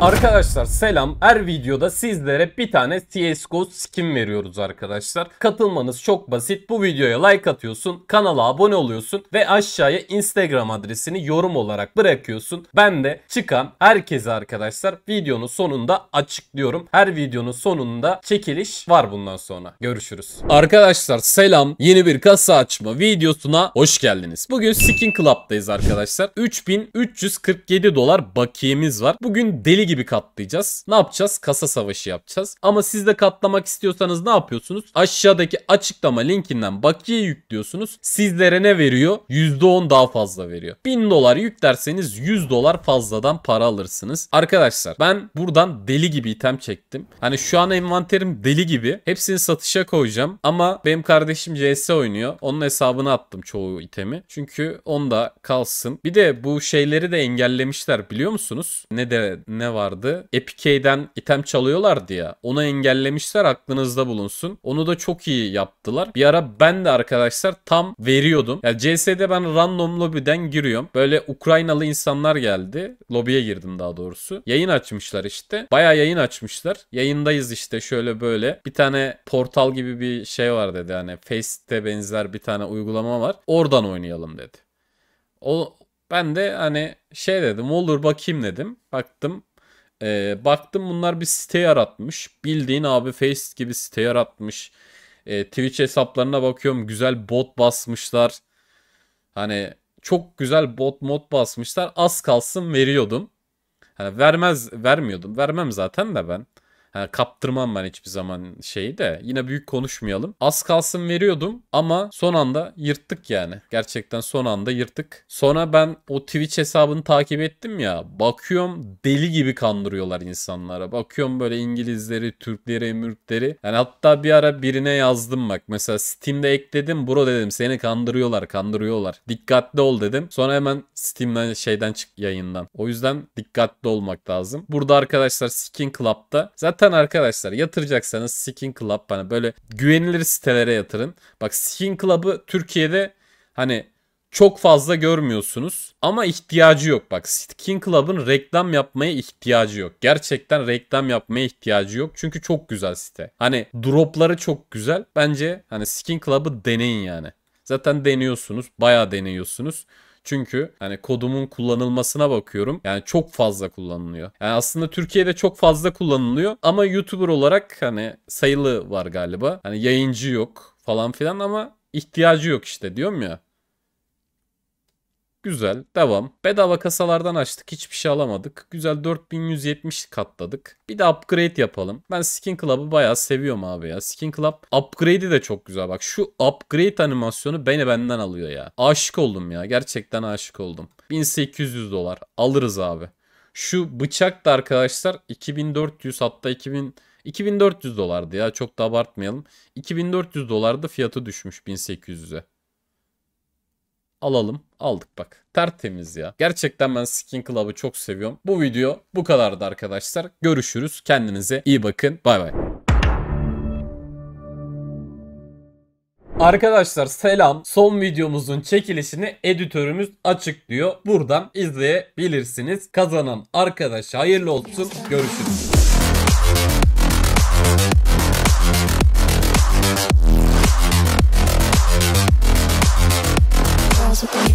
Arkadaşlar selam. Her videoda sizlere bir tane CSGO skin veriyoruz arkadaşlar. Katılmanız çok basit. Bu videoya like atıyorsun, kanala abone oluyorsun ve aşağıya Instagram adresini yorum olarak bırakıyorsun. Ben de çıkan herkese arkadaşlar videonun sonunda açıklıyorum. Her videonun sonunda çekiliş var bundan sonra. Görüşürüz. Arkadaşlar selam. Yeni bir kasa açma videosuna hoş geldiniz. Bugün Skin Club'dayız arkadaşlar. 3347 dolar bakiyemiz var. Bugün deli deli şey gibi katlayacağız. Ne yapacağız? Kasa savaşı yapacağız. Ama siz de katlamak istiyorsanız ne yapıyorsunuz? Aşağıdaki açıklama linkinden bakiye yüklüyorsunuz. Sizlere ne veriyor? %10 daha fazla veriyor. 1000 dolar yüklerseniz 100 dolar fazladan para alırsınız. Arkadaşlar ben buradan deli gibi item çektim. Hani şu an envanterim deli gibi. Hepsini satışa koyacağım. Ama benim kardeşim CS oynuyor. Onun hesabına attım çoğu itemi. Çünkü onda kalsın. Bir de bu şeyleri de engellemişler biliyor musunuz? Ne de ne tane vardı. Epic'den item çalıyorlar diye Onu engellemişler aklınızda bulunsun. Onu da çok iyi yaptılar. Bir ara ben de arkadaşlar tam veriyordum. Ya yani CS'de ben random lobby'den giriyorum. Böyle Ukraynalı insanlar geldi. Lobiye girdim daha doğrusu. Yayın açmışlar işte. Baya yayın açmışlar. Yayındayız işte şöyle böyle. Bir tane portal gibi bir şey var dedi. Hani Face'te benzer bir tane uygulama var. Oradan oynayalım dedi. O, ben de hani şey dedim olur bakayım dedim. Baktım e, baktım bunlar bir site yaratmış. Bildiğin abi Face gibi site yaratmış. E, Twitch hesaplarına bakıyorum güzel bot basmışlar. Hani çok güzel bot mod basmışlar. Az kalsın veriyordum. Hani vermez vermiyordum. Vermem zaten de ben. Ha, kaptırmam ben hiçbir zaman şeyi de. Yine büyük konuşmayalım. Az kalsın veriyordum ama son anda yırttık yani. Gerçekten son anda yırttık. Sonra ben o Twitch hesabını takip ettim ya. Bakıyorum deli gibi kandırıyorlar insanlara. Bakıyorum böyle İngilizleri, Türkleri, Mürkleri. Yani hatta bir ara birine yazdım bak. Mesela Steam'de ekledim. Bro dedim seni kandırıyorlar, kandırıyorlar. Dikkatli ol dedim. Sonra hemen Steam'den şeyden çık yayından. O yüzden dikkatli olmak lazım. Burada arkadaşlar Skin Club'da zaten Lütfen arkadaşlar yatıracaksanız Skin Club bana böyle güvenilir sitelere yatırın. Bak Skin Club'ı Türkiye'de hani çok fazla görmüyorsunuz ama ihtiyacı yok. Bak Skin Club'ın reklam yapmaya ihtiyacı yok. Gerçekten reklam yapmaya ihtiyacı yok. Çünkü çok güzel site. Hani dropları çok güzel. Bence hani Skin Club'ı deneyin yani. Zaten deniyorsunuz. Bayağı deniyorsunuz. Çünkü hani kodumun kullanılmasına bakıyorum. Yani çok fazla kullanılıyor. Yani aslında Türkiye'de çok fazla kullanılıyor ama YouTuber olarak hani sayılı var galiba. Hani yayıncı yok falan filan ama ihtiyacı yok işte diyorum ya. Güzel. Devam. Bedava kasalardan açtık. Hiçbir şey alamadık. Güzel 4170 katladık. Bir de upgrade yapalım. Ben Skin Club'ı bayağı seviyorum abi ya. Skin Club upgrade'i de çok güzel. Bak şu upgrade animasyonu beni benden alıyor ya. Aşık oldum ya. Gerçekten aşık oldum. 1800 dolar. Alırız abi. Şu bıçak da arkadaşlar 2400 hatta 2000 2400 dolardı ya çok da abartmayalım. 2400 dolarda fiyatı düşmüş 1800'e alalım. Aldık bak. Tertemiz ya. Gerçekten ben Skin Club'ı çok seviyorum. Bu video bu kadardı arkadaşlar. Görüşürüz. Kendinize iyi bakın. Bay bay. Arkadaşlar selam. Son videomuzun çekilişini editörümüz açıklıyor. Buradan izleyebilirsiniz. Kazanan arkadaş hayırlı olsun. Görüşürüz. possibly.